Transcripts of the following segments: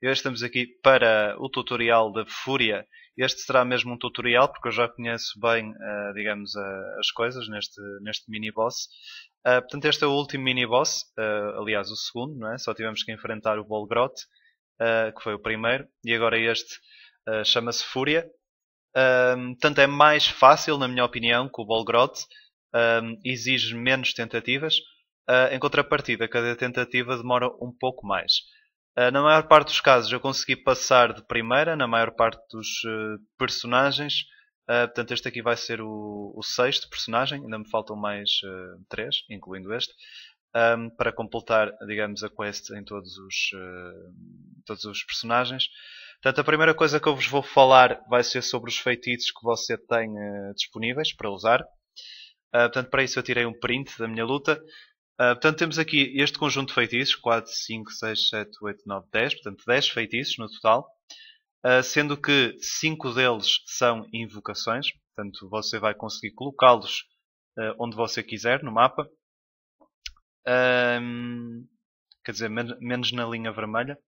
Hoje estamos aqui para o tutorial da Fúria. Este será mesmo um tutorial, porque eu já conheço bem, uh, digamos, uh, as coisas neste, neste mini-boss. Uh, ah, portanto, este é o último mini-boss, aliás, o segundo, não é? Só tivemos que enfrentar o Bolgrot, que foi o primeiro, e agora este chama-se Fúria. Um, portanto, é mais fácil, na minha opinião, que o Bolgrot. Um, exige menos tentativas. Uh, em contrapartida, cada tentativa demora um pouco mais. Ah, na maior parte dos casos eu consegui passar de primeira, na maior parte dos ah, personagens. Ah, portanto, este aqui vai ser o, o sexto personagem, ainda me faltam mais três, incluindo este, para completar, digamos, a quest em todos os, todos os personagens. Portanto, a primeira coisa que eu vos vou falar vai ser sobre os feitiços que você tem disponíveis para usar. portanto, para isso eu tirei um print da minha luta. Ah, portanto, temos aqui este conjunto de feitiços, 4, 5, 6, 7, 8, 9, 10, portanto 10 feitiços no total, uh, sendo que 5 deles são invocações, portanto você vai conseguir colocá-los uh, onde você quiser no mapa, quer dizer, men menos na linha vermelha,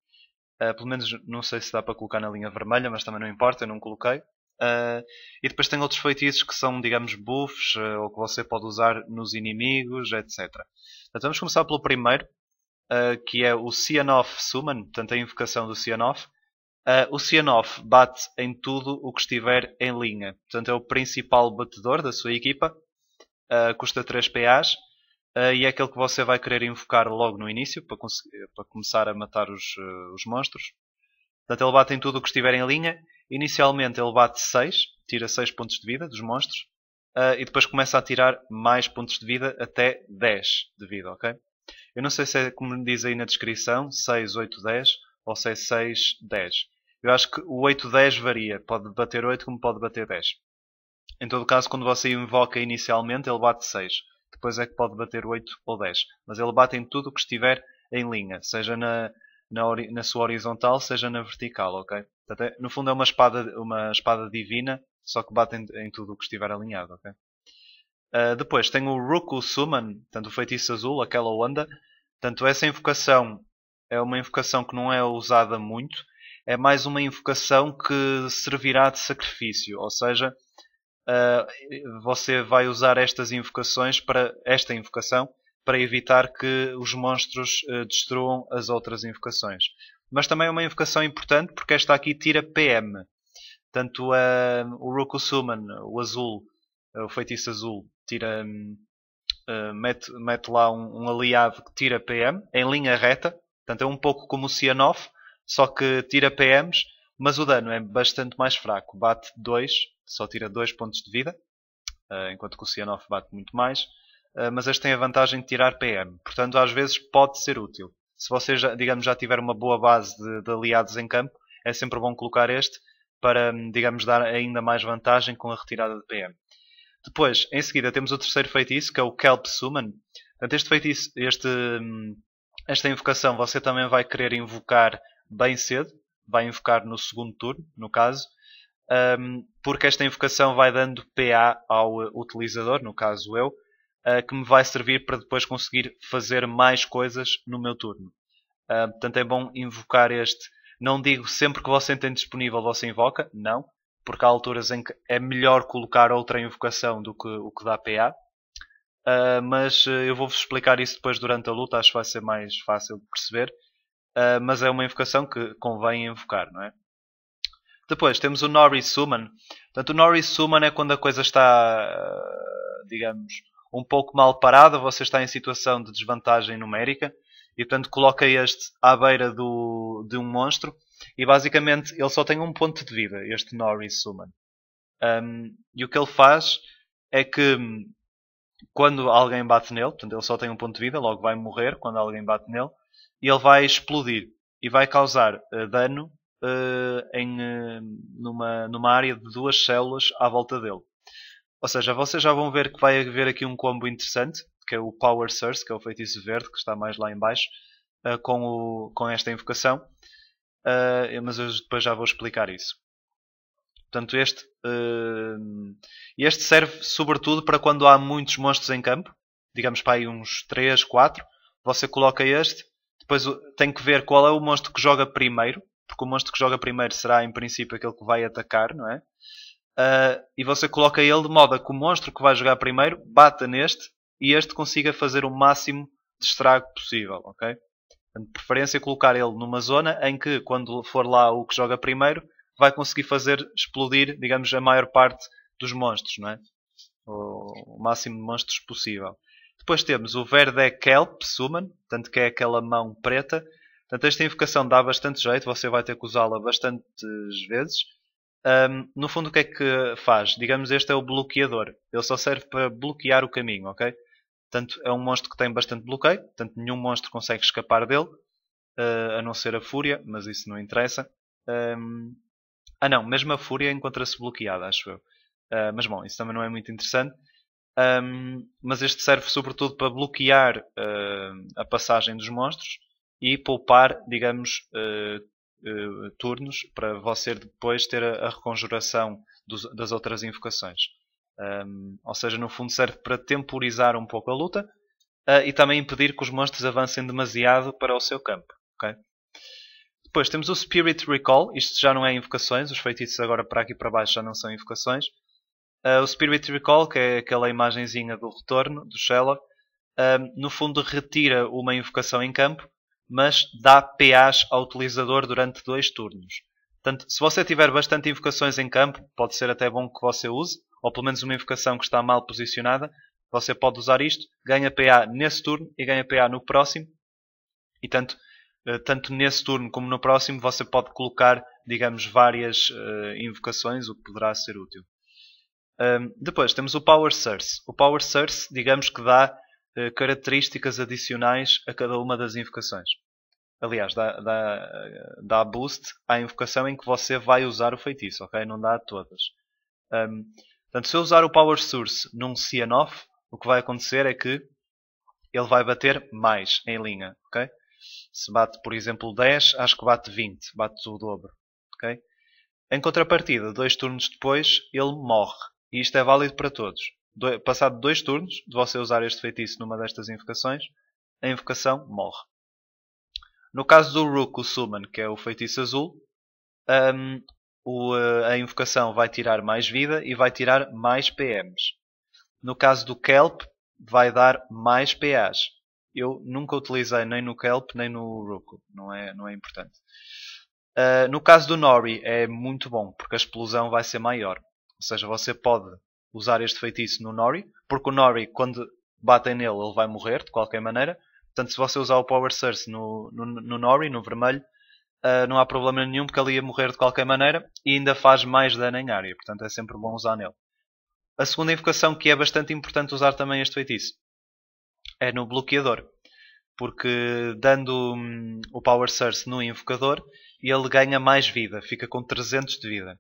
pelo menos não sei se dá para colocar na linha vermelha, mas também não importa, eu não coloquei. Uh, e depois tem outros feitiços que são, digamos, buffs, uh, ou que você pode usar nos inimigos, etc. Então, vamos começar pelo primeiro, uh, que é o Cianof Summon, portanto a invocação do Cianof. Uh, eh, o Cianof bate em tudo o que estiver em linha. Portanto, é o principal batedor da sua equipa. Uh, custa 3 PAs. e é aquele que você vai querer invocar logo no início para, para começar a matar os, os monstros. Portanto, ele bate em tudo o que estiver em linha. Inicialmente ele bate 6, tira 6 pontos de vida dos monstros uh, e depois começa a tirar mais pontos de vida até 10 de vida, ok? Eu não sei se é como diz aí na descrição, 6, 8, 10 ou se é 6, 10. Eu acho que o 8, 10 varia, pode bater 8 como pode bater 10. Em todo caso, quando você invoca inicialmente, ele bate 6. Depois é que pode bater 8 ou 10. Mas ele bate em tudo o que estiver em linha, seja na, na, na sua horizontal, seja na vertical, ok? Portanto, é, no fundo é uma espada, uma espada divina só que batem em tudo o que estiver alinhado, ok? Uh, depois tem o Ruku tanto o feitiço azul, aquela onda. Tanto essa invocação é uma invocação que não é usada muito, é mais uma invocação que servirá de sacrifício, ou seja, uh, você vai usar estas invocações para esta invocação para evitar que os monstros uh, destruam as outras invocações. Mas também é uma invocação importante porque esta aqui tira PM, tanto hum, o Roku Suman, o azul, eh, o feitiço azul, tira, uh, mete, mete lá um, um, aliado que tira PM em linha reta. Portanto, é um pouco como o Cianof, só que tira PMs, mas o dano é bastante mais fraco. Bate 2, só tira 2 pontos de vida, uh, enquanto que o Cianof bate muito mais. Uh, mas este tem a vantagem de tirar PM, portanto, às vezes pode ser útil. Se você, já, digamos, já tiver uma boa base de, de aliados em campo, é sempre bom colocar este, para, digamos, dar ainda mais vantagem com a retirada de PM. Depois, em seguida, temos o terceiro feitiço, que é o Kelp Summon. Portanto, este feitiço, este, esta invocação, você também vai querer invocar bem cedo. Vai invocar no segundo turno, no caso. porque esta invocação vai dando PA ao eh, utilizador, no caso eu, ah, que me vai servir para depois conseguir fazer mais coisas no meu turno. Ah, portanto, é bom invocar este não digo sempre que você tem disponível você invoca, não, porque há alturas em que é melhor colocar outra invocação do que o que dá PA. Uh, ah, mas eh, eu vou-vos explicar isso depois durante a luta, acho que vai ser mais fácil de perceber. Uh, mas é uma invocação que convém invocar, não é? Depois temos o Norris Summon. Portanto, o Norris Summon é quando a coisa está, ah, digamos, um pouco mal parada, você está em situação de desvantagem numérica e portanto coloca este à beira do, de um monstro. E basicamente ele só tem um ponto de vida, este Norris Suman. Um, e o que ele faz é que hum, quando alguém bate nele, portanto ele só tem um ponto de vida, logo vai morrer quando alguém bate nele, e ele vai explodir e vai causar uh, dano uh, em, uh, numa, numa área de duas células à volta dele. Ou seja, vocês já vão ver que vai haver aqui um combo interessante que é o Power Source, que é o feitiço verde, que está mais lá em baixo, uh, eh, com, o, com esta invocação. Uh, mas eu depois já vou explicar isso. Portanto, este, uh, este serve sobretudo para quando há muitos monstros em campo, digamos para aí uns 3, 4. Você coloca este, depois tem que ver qual é o monstro que joga primeiro, porque o monstro que joga primeiro será em princípio aquele que vai atacar, não é? Uh, e você coloca ele de modo a que o monstro que vai jogar primeiro bata neste e este consiga fazer o máximo de estrago possível, ok? De preferência colocar ele numa zona em que, quando for lá o que joga primeiro, vai conseguir fazer explodir, digamos, a maior parte dos monstros, não é? O máximo de monstros possível. Depois temos o Verde Kelp Summon, tanto que é aquela mão preta. Portanto, esta invocação dá bastante jeito, você vai ter que usá-la bastantes vezes. Um, no fundo, o que é que faz? Digamos, este é o bloqueador. Ele só serve para bloquear o caminho, ok? Portanto, é um monstro que tem bastante bloqueio, portanto, nenhum monstro consegue escapar dele, uh, a não ser a Fúria, mas isso não interessa. Um, ehm, ah, não, mesmo a Fúria encontra-se bloqueada, acho eu. Uh, mas bom, isso também não é muito interessante. Um, ehm, mas este serve sobretudo para bloquear uh, a passagem dos monstros e poupar, digamos, turnos para você depois ter a, a reconjuração dos, das outras invocações. Um, ou seja, no fundo serve para temporizar um pouco a luta uh, e também impedir que os monstros avancem demasiado para o seu campo. Okay? Depois temos o Spirit Recall, isto já não é invocações, os feitiços agora para aqui para baixo já não são invocações. Uh, o Spirit Recall, que é aquela imagenzinha do retorno, do Shellor, um, no fundo retira uma invocação em campo, mas dá PAs ao utilizador durante dois turnos. Portanto, se você tiver bastante invocações em campo, pode ser até bom que você use, ou pelo menos uma invocação que está mal posicionada, você pode usar isto, ganha PA nesse turno e ganha PA no próximo. E tanto, eh, tanto nesse turno como no próximo, você pode colocar, digamos, várias eh, invocações, o que poderá ser útil. depois temos o Power Source. O Power Source, digamos que dá eh, características adicionais a cada uma das invocações. Aliás, dá, dá, dá boost à invocação em que você vai usar o feitiço, ok? Não dá a todas. Um, Portanto, se eu usar o Power Source num CNOF, o que vai acontecer é que ele vai bater mais em linha. Okay? Se bate, por exemplo, 10, acho que bate 20, bate o dobro. Okay? Em contrapartida, dois turnos depois, ele morre. E isto é válido para todos. Do, passado dois turnos, de você usar este feitiço numa destas invocações, a invocação morre. No caso do Rook, o Summon, que é o feitiço azul, um, o, eh, a invocação vai tirar mais vida e vai tirar mais PMs. No caso do Kelp, vai dar mais PAs. Eu nunca utilizei nem no Kelp nem no Roku, não é, não é importante. Uh, no caso do Nori é muito bom, porque a explosão vai ser maior. Ou seja, você pode usar este feitiço no Nori, porque o Nori, quando batem nele, ele vai morrer de qualquer maneira. Portanto, se você usar o Power Source no, no, no Nori, no vermelho, uh, não há problema nenhum porque ele ia morrer de qualquer maneira e ainda faz mais dano em área, portanto é sempre bom usar nele. A segunda invocação que é bastante importante usar também este feitiço é no bloqueador, porque dando um, o Power Source no invocador ele ganha mais vida, fica com 300 de vida.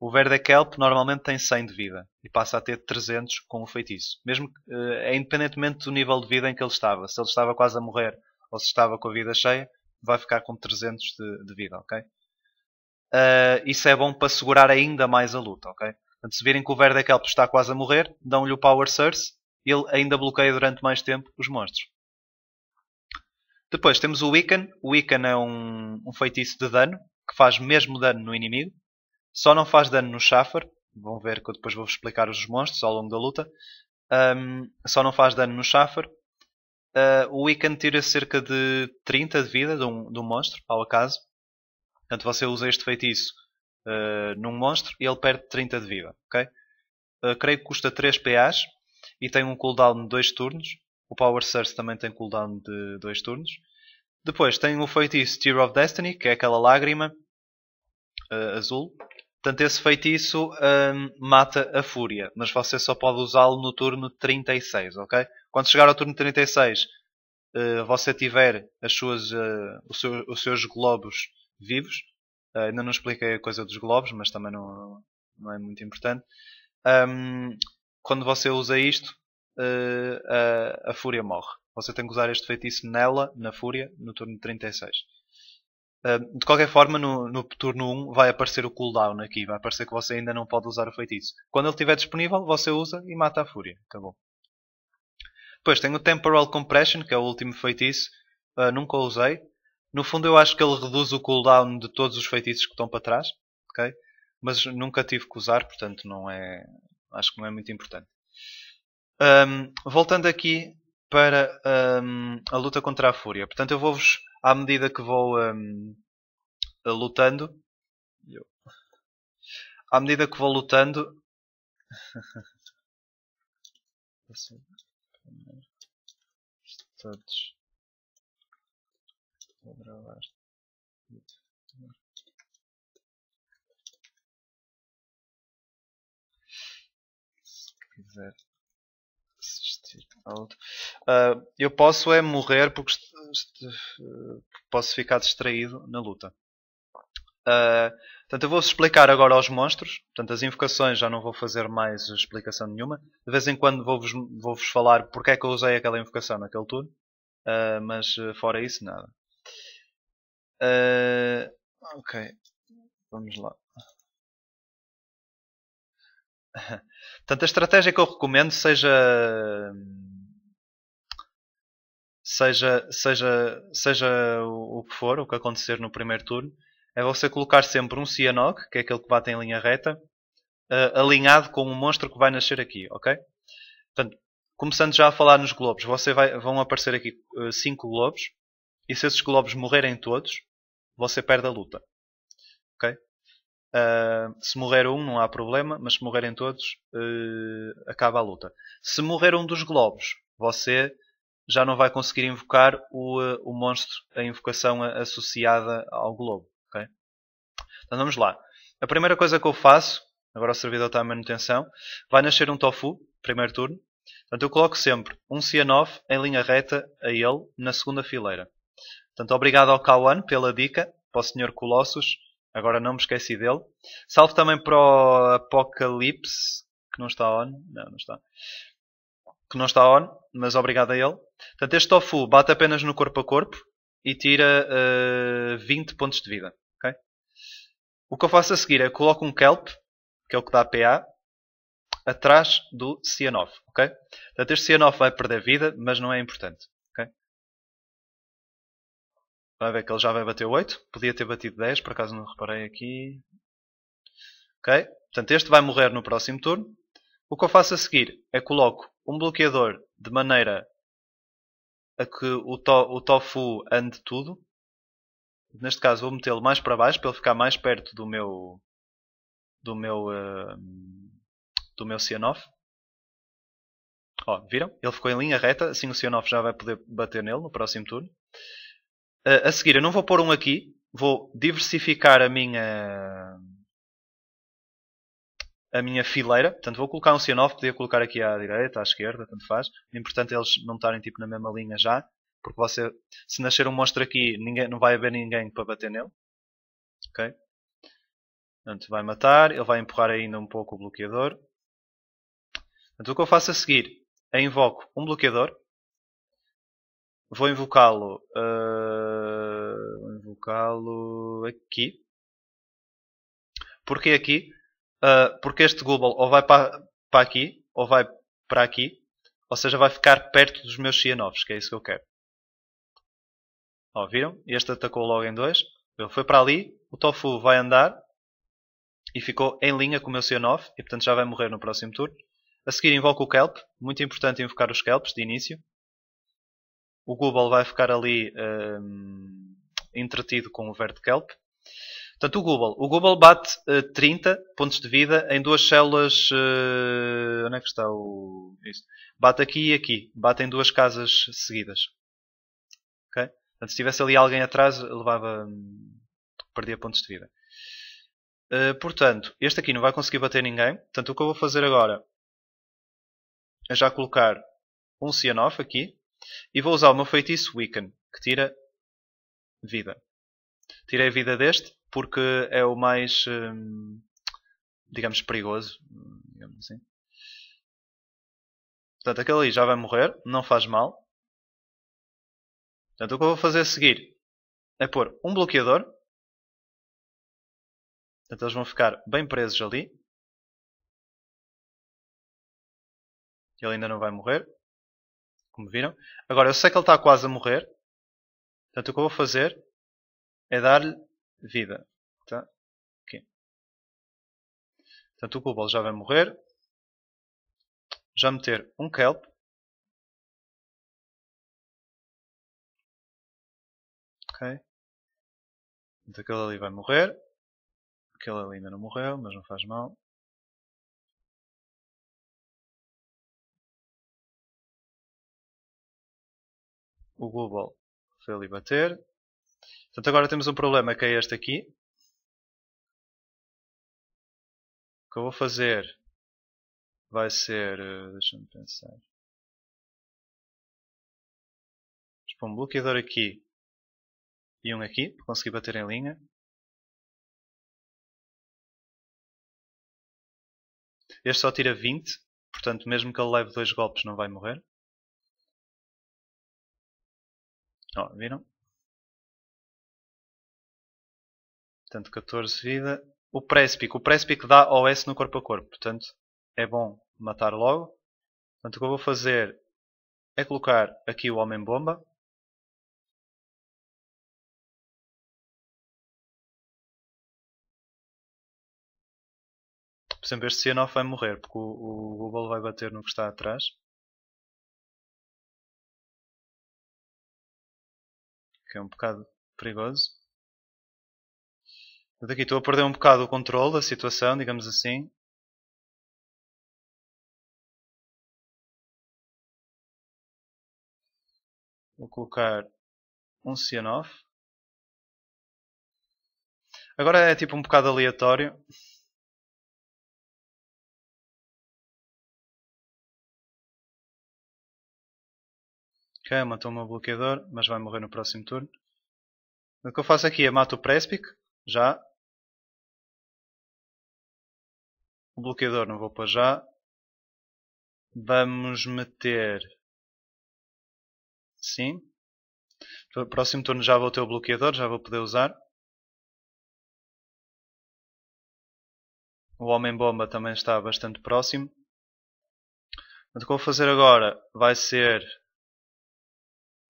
O verde kelp normalmente tem 100 de vida e passa a ter 300 com o feitiço. Mesmo eh, é independentemente do nível de vida em que ele estava. Se ele estava quase a morrer ou se estava com a vida cheia, vai ficar com 300 de, de vida, ok? Uh, isso é bom para segurar ainda mais a luta, ok? Portanto, se virem que o Verdekelp está quase a morrer, dão-lhe o Power Source, ele ainda bloqueia durante mais tempo os monstros. Depois temos o Wiccan. O Wiccan é um, um feitiço de dano, que faz mesmo dano no inimigo, só não faz dano no Shaffer. Vão ver que eu depois vou-vos explicar os monstros ao longo da luta. Um, só não faz dano no Shaffer, Uh, o Wiccan tira cerca de 30 de vida de um, de um monstro, ao acaso. Portanto, você usa este feitiço uh, num monstro e ele perde 30 de vida. Okay? Uh, creio que custa 3 PAs e tem um cooldown de 2 turnos. O Power Surge também tem cooldown de 2 turnos. Depois tem o feitiço Tear of Destiny, que é aquela lágrima azul. Portanto, esse feitiço um, mata a fúria, mas você só pode usá-lo no turno 36, ok? Quando chegar ao turno 36, uh, eh, você tiver as suas, uh, eh, os, seus, os seus globos vivos. Uh, ainda não expliquei a coisa dos globos, mas também não, não é muito importante. Um, quando você usa isto, uh, a, a fúria morre. Você tem que usar este feitiço nela, na fúria, no turno 36. Uh, de qualquer forma, no, no, turno 1 vai aparecer o cooldown aqui. Vai aparecer que você ainda não pode usar o feitiço. Quando ele estiver disponível, você usa e mata a fúria. Acabou. Depois tem o Temporal Compression, que é o último feitiço. Uh, nunca o usei. No fundo eu acho que ele reduz o cooldown de todos os feitiços que estão para trás. Okay? Mas nunca tive que usar, portanto não é. Acho que não é muito importante. Um, voltando aqui para um, a luta contra a fúria. Portanto, eu vou-vos, à medida que vou um, lutando, à medida que vou lutando, todos vou gravar se quiser assistir outro uh, ah, eu posso é morrer porque eh, posso ficar distraído na luta uh, Portanto, eu vou explicar agora aos monstros. Portanto, as invocações já não vou fazer mais explicação nenhuma. De vez em quando vou-vos vou -vos falar porque é que eu usei aquela invocação naquele turno. Uh, mas ah, fora isso, nada. Uh, ok. Vamos lá. Portanto, a estratégia que eu recomendo seja seja seja seja o que for, o que acontecer no primeiro turno, é você colocar sempre um Cianog, que é aquele que bate em linha reta, uh, alinhado com o um monstro que vai nascer aqui, ok? Portanto, começando já a falar nos globos, você vai, vão aparecer aqui 5 uh, eh, globos, e se esses globos morrerem todos, você perde a luta, ok? Uh, se morrer um, não há problema, mas se morrerem todos, acaba a luta. Se morrer um dos globos, você já não vai conseguir invocar o, o monstro, a invocação associada ao globo. Então vamos lá. A primeira coisa que eu faço, agora o servidor está à manutenção, vai nascer um tofu, primeiro turno. Portanto, eu coloco sempre um c 9 em linha reta a ele na segunda fileira. Portanto, obrigado ao Kawan pela dica, para o Sr. Colossus, agora não me esqueci dele. Salvo também para o Apocalipse, que não está on, não, não está. Que não está on, mas obrigado a ele. Portanto, este tofu bate apenas no corpo a corpo e tira uh, eh, 20 pontos de vida. Okay? O que eu faço a seguir é coloco um kelp, que é o que dá PA, atrás do CA9, ok? Portanto, este CA9 vai perder vida, mas não é importante, ok? Vai ver que ele já vai bater 8, podia ter batido 10, por acaso não reparei aqui. Ok? Portanto, este vai morrer no próximo turno. O que eu faço a seguir é coloco um bloqueador de maneira a que o, to o tofu ande tudo, Neste caso vou metê-lo mais para baixo para ele ficar mais perto do meu do meu eh, do meu C9. viram? Ele ficou em linha reta, assim o C9 já vai poder bater nele no próximo turno. Eh, a seguir eu não vou pôr um aqui, vou diversificar a minha a minha fileira. Portanto, vou colocar um C9, podia colocar aqui à direita, à esquerda, tanto faz. O importante é eles não estarem tipo na mesma linha já. Porque você, se nascer um monstro aqui, ninguém, não vai haver ninguém para bater nele. Ok? Portanto, vai matar, ele vai empurrar ainda um pouco o bloqueador. Portanto, o que eu faço a seguir é invoco um bloqueador. Vou invocá-lo. Uh, eh, vou invocá-lo aqui. Porquê aqui? Uh, porque este Google ou vai para, aqui, ou vai para aqui, ou seja, vai ficar perto dos meus Xenovs, que é isso que eu quero. Ó, viram? Este atacou logo em dois. Ele foi para ali, o Tofu vai andar e ficou em linha com o meu C9 e portanto já vai morrer no próximo turno. A seguir invoca o Kelp, muito importante invocar os Kelps de início. O Google vai ficar ali hum, entretido com o verde Kelp. Portanto, o Google. O Google bate uh, eh, 30 pontos de vida em duas células. Uh, onde é que está o. Isso. Bate aqui e aqui. Bate em duas casas seguidas. Ok? Portanto, se tivesse ali alguém atrás, levava. Hum, perdia pontos de vida. Uh, portanto, este aqui não vai conseguir bater ninguém. Portanto, o que eu vou fazer agora é já colocar um Cianof aqui. E vou usar o meu feitiço Wiccan, que tira vida. Tirei a vida deste porque é o mais, hum, digamos, perigoso. Hum, digamos assim. Portanto, aquele ali já vai morrer, não faz mal. Portanto, o que eu vou fazer a seguir é pôr um bloqueador. Portanto, eles vão ficar bem presos ali. Ele ainda não vai morrer. Como viram. Agora, eu sei que ele está quase a morrer. Portanto, o que eu vou fazer é dar-lhe vida. Tá? Aqui. Portanto, o povo já vai morrer. Já meter um Kelp. Então aquele ali vai morrer. Aquele ali ainda não morreu, mas não faz mal. O Google foi ali bater. Portanto, agora temos um problema que é este aqui. O que eu vou fazer vai ser. Eh, deixa-me pensar. Vou um bloqueador aqui e um aqui, para conseguir bater em linha. Este só tira 20, portanto mesmo que ele leve dois golpes não vai morrer. oh, viram? Portanto, 14 vida. O Prespic. O Prespic dá OS no corpo a corpo. Portanto, é bom matar logo. Portanto, o que eu vou fazer é colocar aqui o Homem-Bomba. por exemplo, este Cianof vai morrer porque o, o Google vai bater no que está atrás. Que é um bocado perigoso. Daqui estou a perder um bocado o controle da situação, digamos assim. Vou colocar um Cianof. Agora é tipo um bocado aleatório. Ok, matou o meu bloqueador, mas vai morrer no próximo turno. O que eu faço aqui é mato o Prespic, já. O bloqueador não vou pôr já. Vamos meter... Sim. No próximo turno já vou ter o bloqueador, já vou poder usar. O Homem-Bomba também está bastante próximo. O que eu vou fazer agora vai ser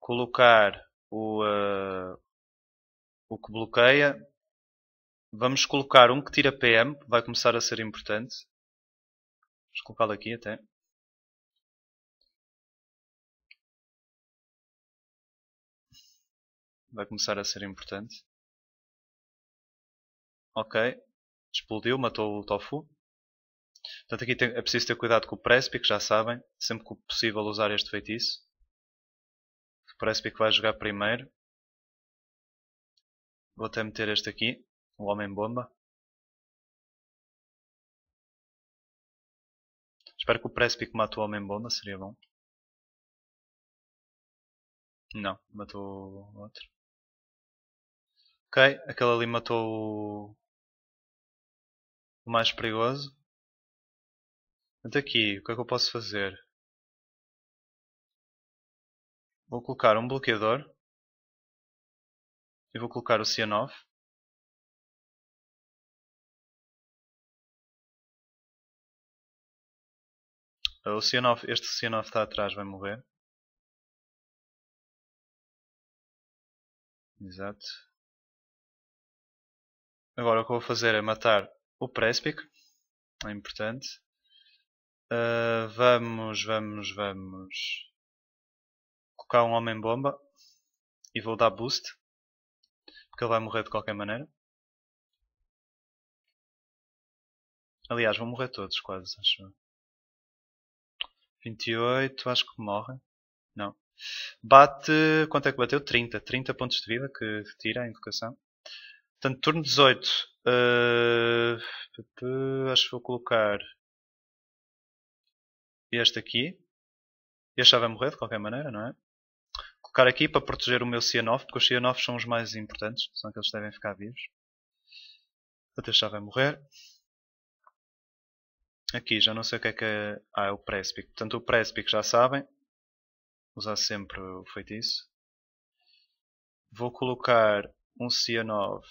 colocar o, uh, o que bloqueia. Vamos colocar um que tira PM, vai começar a ser importante. Vamos colocá-lo aqui até. Vai começar a ser importante. Ok. Explodiu, matou o tofu. Portanto, aqui tem, é preciso ter cuidado com o Presp, que já sabem. Sempre que possível usar este feitiço parece que vai jogar primeiro. Vou até meter este aqui, o Homem-Bomba. Espero que o Prespic mate o Homem-Bomba, seria bom. Não, matou o outro. Ok, aquele ali matou o, o mais perigoso. Até então aqui, o que é que eu posso fazer? Vou colocar um bloqueador. E vou colocar o C9. O C9, este C9 está atrás, vai mover. Exato. Agora o que eu vou fazer é matar o Prespic. É importante. Uh, vamos, vamos, vamos colocar um homem-bomba e vou dar boost. Porque ele vai morrer de qualquer maneira. Aliás, vão morrer todos, quase, acho 28, acho que morre. Não. Bate. Quanto é que bateu? 30. 30 pontos de vida que tira a invocação. Portanto, turno 18. Uh, eh, acho que vou colocar este aqui. Este já vai morrer de qualquer maneira, não é? colocar aqui para proteger o meu C9, porque os C9 são os mais importantes, são aqueles que devem ficar vivos. Portanto, deixar vai morrer. Aqui já não sei o que é que é. Ah, é o Prespic. Portanto, o Prespic já sabem. Usar sempre o feitiço. Vou colocar um Cia9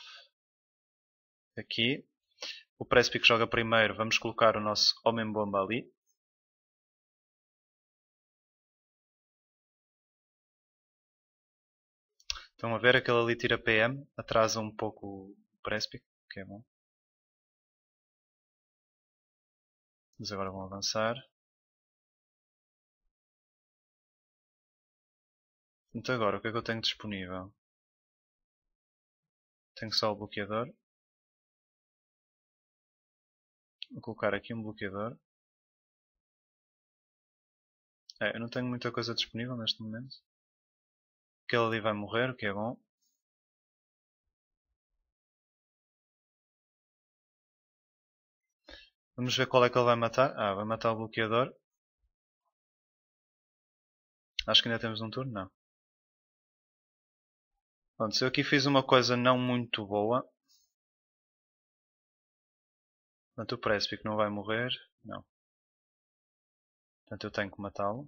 aqui. O Prespic joga primeiro. Vamos colocar o nosso Homem-Bomba ali. Estão a ver aquele ali tira PM, atrasa um pouco o Presby, que é bom. Mas agora vão avançar. Então agora, o que é que eu tenho disponível? Tenho só o bloqueador. Vou colocar aqui um bloqueador. É, eu não tenho muita coisa disponível neste momento que ele ali vai morrer, o que é bom. Vamos ver qual é que ele vai matar. Ah, vai matar o bloqueador. Acho que ainda temos um turno, não. Pronto, se eu aqui fiz uma coisa não muito boa. Portanto, o Prespic não vai morrer. Não. Portanto, eu tenho que matá-lo.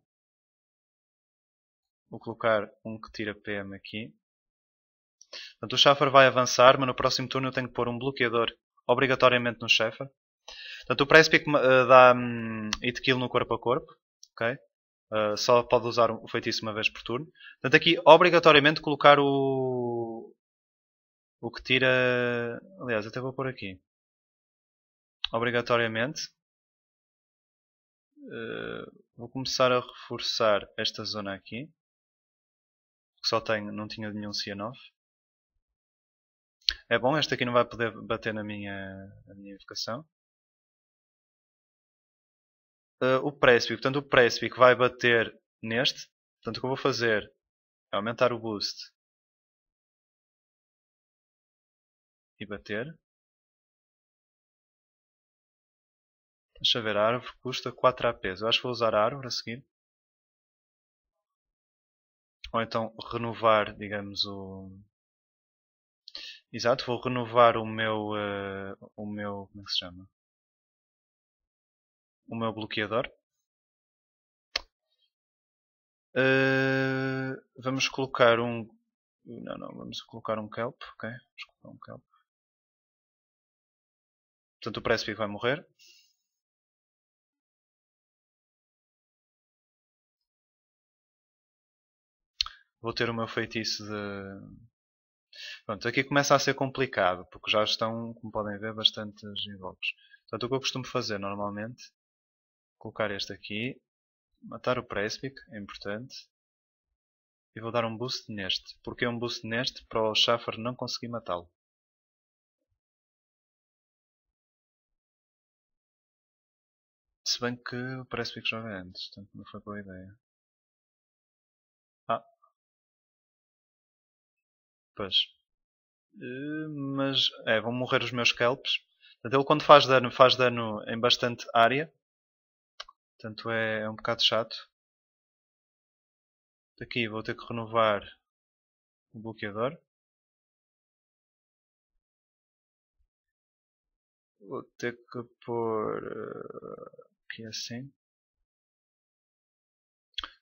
Vou colocar um que tira PM aqui. Portanto, o Shaffer vai avançar, mas no próximo turno eu tenho que pôr um bloqueador obrigatoriamente no Shaffer. Portanto, o Press Pick hum, eh, dá um, hit kill no corpo a corpo. Okay? Uh, só pode usar o feitiço uma vez por turno. Portanto, aqui obrigatoriamente colocar o. O que tira. Aliás, até vou pôr aqui. Obrigatoriamente. Uh, vou começar a reforçar esta zona aqui porque só tenho, não tinha nenhum C9. É bom, este aqui não vai poder bater na minha, na minha invocação. Uh, o Presby, portanto o Presby que vai bater neste. Portanto o que eu vou fazer é aumentar o boost. E bater. Deixa eu ver, a árvore custa 4 APs. Eu acho que vou usar a árvore a seguir ou então renovar, digamos, o. Exato, vou renovar o meu. Uh, o meu. Como é que se chama? O meu bloqueador. Uh, vamos colocar um. Não, não, vamos colocar um kelp, ok? Vamos colocar um kelp. Portanto, o Prespy vai morrer. vou ter o meu feitiço de. Pronto, aqui começa a ser complicado, porque já estão, como podem ver, bastantes invocos. Portanto, o que eu costumo fazer normalmente, colocar este aqui, matar o Prespic, é importante, e vou dar um boost neste. Porque é um boost neste para o Shaffer não conseguir matá-lo. Se bem que o Prespic joga antes, portanto não foi boa ideia. Pois. Uh, mas é, vão morrer os meus kelps. Portanto, ele quando faz dano, faz dano em bastante área. Portanto é, é um bocado chato. Daqui vou ter que renovar o bloqueador. Vou ter que pôr uh, aqui assim.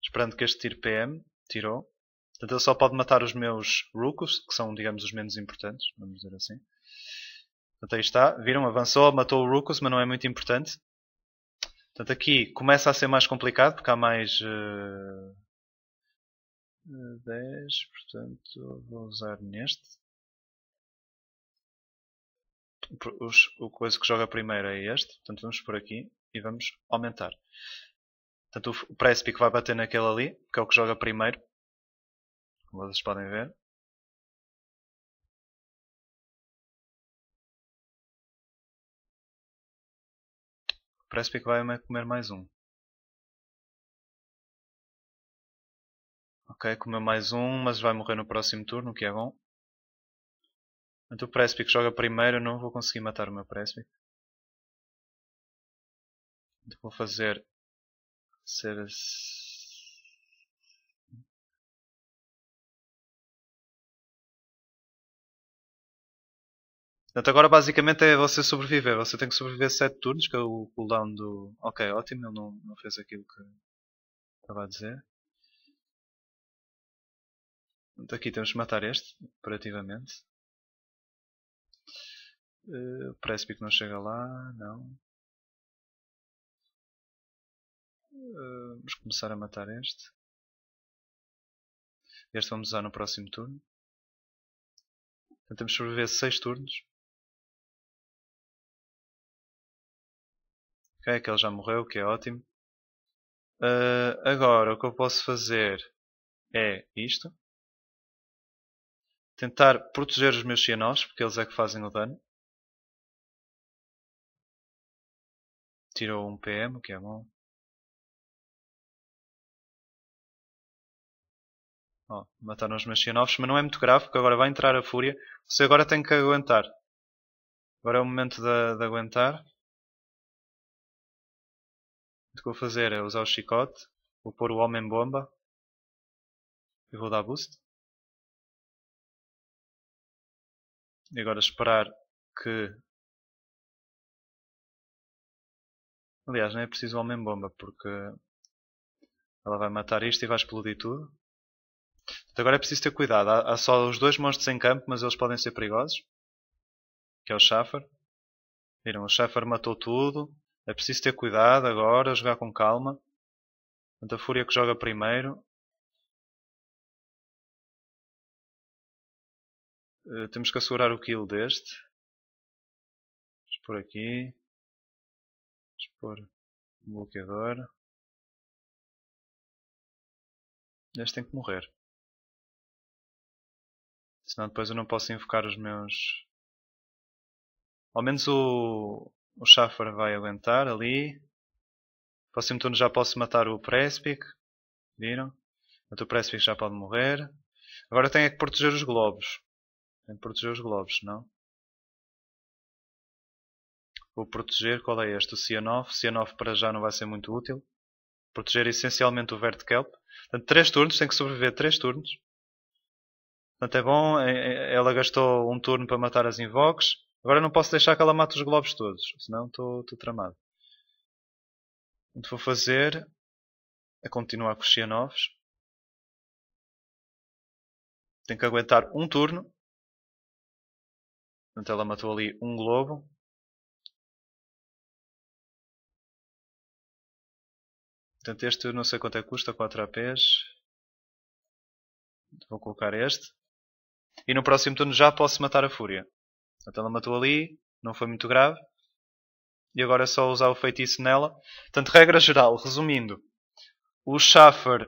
Esperando que este tire PM. Tirou. Portanto, ele só pode matar os meus Rukus, que são, digamos, os menos importantes, vamos dizer assim. Portanto, aí está. Viram? Avançou, matou o Rukus, mas não é muito importante. Portanto, aqui começa a ser mais complicado, porque há mais... Uh, eh, 10, portanto, vou usar neste. Os, o coisa que joga primeiro é este, portanto vamos por aqui e vamos aumentar. Portanto, o, o que vai bater naquele ali, que é o que joga primeiro como vocês podem ver. Parece que vai comer mais um. Ok, comeu mais um, mas vai morrer no próximo turno, o que é bom. Então o Prespic joga primeiro, eu não vou conseguir matar o meu Prespic. Então vou fazer... ser Portanto, agora basicamente é você sobreviver. Você tem que sobreviver 7 turnos, que é o cooldown do. Ok, ótimo, ele não, não fez aquilo que estava a dizer. Portanto, aqui temos que matar este, operativamente. Uh, eh, o não chega lá, não. Uh, vamos começar a matar este. Este vamos usar no próximo turno. Portanto, temos que sobreviver 6 turnos. Ok, que ele já morreu, que é ótimo. Uh, agora, o que eu posso fazer é isto. Tentar proteger os meus cianos, porque eles é que fazem o dano. Tirou um PM, que é bom. Oh, mataram os meus cianovos, mas não é muito grave, porque agora vai entrar a fúria. Você agora tem que aguentar. Agora é o momento de, de aguentar que vou fazer é usar o chicote, vou pôr o Homem-Bomba e vou dar boost. E agora esperar que... Aliás, não é preciso o Homem-Bomba porque ela vai matar isto e vai explodir tudo. Agora é preciso ter cuidado. Há só os dois monstros em campo, mas eles podem ser perigosos. Que é o Shaffer. Viram, o Shaffer matou tudo. É preciso ter cuidado agora, jogar com calma. Portanto, a Fúria que joga primeiro. Uh, temos que assegurar o kill deste. Vamos por aqui. Vamos por um bloqueador. Este tem que morrer. Senão depois eu não posso invocar os meus... Ao menos o... O Shaffer vai aguentar ali. Próximo turno já posso matar o Prespic. Viram? o Prespic já pode morrer. Agora tenho é que proteger os globos. Tenho que proteger os globos, não? Vou proteger, qual é este? O Cia9. O Cia9 para já não vai ser muito útil. Proteger essencialmente o Verde Kelp. Portanto, 3 turnos, tem que sobreviver 3 turnos. Portanto, é bom. É, é, ela gastou um turno para matar as Invokes. Agora não posso deixar que ela mate os globos todos, senão estou tramado. O que vou fazer é continuar com os Cianovs. Tenho que aguentar um turno. Portanto, ela matou ali um globo. Portanto, este não sei quanto é que custa, 4 APs. Vou colocar este. E no próximo turno já posso matar a Fúria. Portanto, ela matou ali, não foi muito grave. E agora é só usar o feitiço nela. Portanto, regra geral, resumindo. O Schaffer...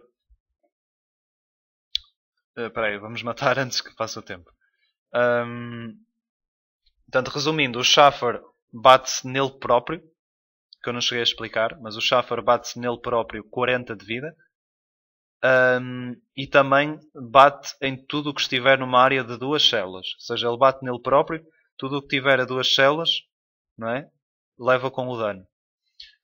Eh, espera uh, aí, vamos matar antes que passe o tempo. Um, portanto, resumindo, o Schaffer bate-se nele próprio. Que eu não cheguei a explicar, mas o Schaffer bate-se nele próprio 40 de vida. Um, e também bate em tudo o que estiver numa área de duas células. Ou seja, ele bate nele próprio tudo o que tiver a duas células, não é? Leva com o dano.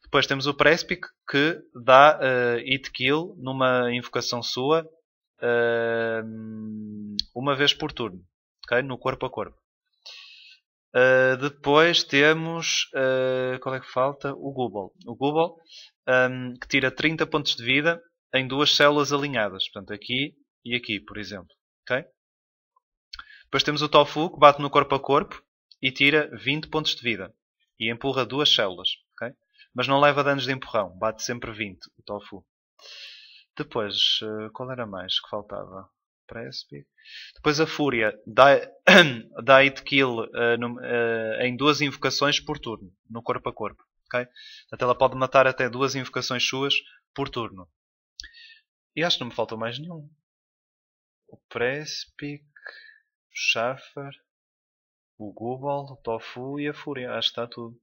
Depois temos o Prespic que dá uh, hit kill numa invocação sua uh, uma vez por turno, okay? no corpo a corpo. Uh, depois temos uh, qual é que falta? O Google. O Google um, que tira 30 pontos de vida em duas células alinhadas, portanto aqui e aqui, por exemplo. Okay? Depois temos o Tofu que bate no corpo a corpo e tira 20 pontos de vida e empurra duas células, okay? mas não leva danos de empurrão, bate sempre 20 o tofu. Depois, eh, qual era mais que faltava? Presby. Depois a Fúria dá, dá hit kill uh, uh, em duas invocações por turno, no corpo a corpo. Okay? Portanto, ela pode matar até duas invocações suas por turno. E acho que não me faltou mais nenhum. O Prespic, o Schaffer, o Google, o Tofu e a Fúria. Acho que está tudo.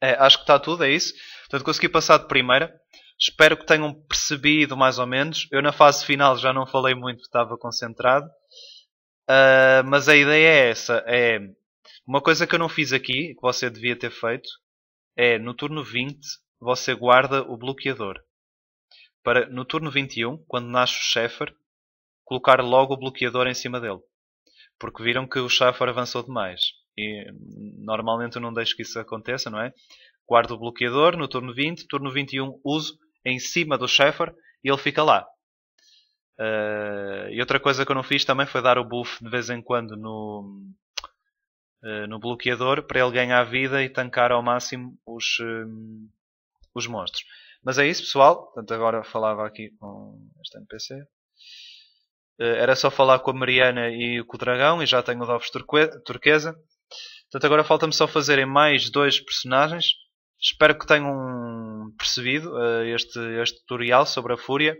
É, acho que está tudo, é isso. Portanto, consegui passar de primeira. Espero que tenham percebido mais ou menos. Eu na fase final já não falei muito, estava concentrado. Uh, mas a ideia é essa. É uma coisa que eu não fiz aqui, que você devia ter feito, é no turno 20 você guarda o bloqueador. Para no turno 21, quando nasce o Sheffer, colocar logo o bloqueador em cima dele porque viram que o Schaffer avançou demais. E normalmente eu não deixo que isso aconteça, não é? Guardo o bloqueador no turno 20, turno 21 uso em cima do Schaffer e ele fica lá. Uh, e outra coisa que eu não fiz também foi dar o buff de vez em quando no, uh, no bloqueador para ele ganhar vida e tancar ao máximo os, eh, os monstros. Mas é isso, pessoal. Portanto, agora falava aqui com este NPC. Eh, era só falar com a Mariana e com o Dragão e já tenho o Doves Turquesa. Portanto, agora falta-me só fazerem mais dois personagens. Espero que tenham percebido eh, este, este tutorial sobre a Fúria.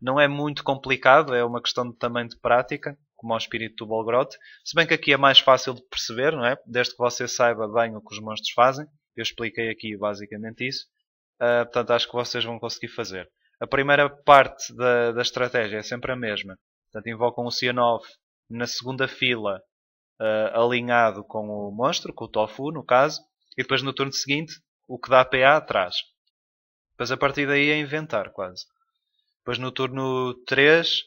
Não é muito complicado, é uma questão de, também de prática, como ao espírito do Bolgrote. Se bem que aqui é mais fácil de perceber, não é? Desde que você saiba bem o que os monstros fazem. Eu expliquei aqui basicamente isso. Uh, portanto, acho que vocês vão conseguir fazer. A primeira parte da, da estratégia é sempre a mesma. Portanto, invocam o Cianov na segunda fila, uh, alinhado com o monstro, com o Tofu, no caso, e depois no turno seguinte, o que dá PA atrás. Depois a partir daí é inventar, quase. Depois no turno 3,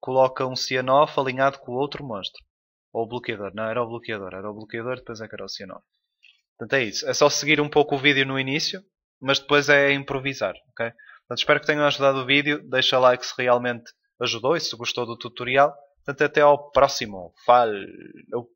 coloca um Cianof alinhado com o outro monstro. Ou o bloqueador. Não, era o bloqueador. Era o bloqueador, depois é que era o Cianof. Portanto, é isso. É só seguir um pouco o vídeo no início, mas depois é improvisar, ok? Portanto, espero que tenham ajudado o vídeo. Deixa like se realmente ajudou e se gostou do tutorial, tanto até ao próximo. Falou!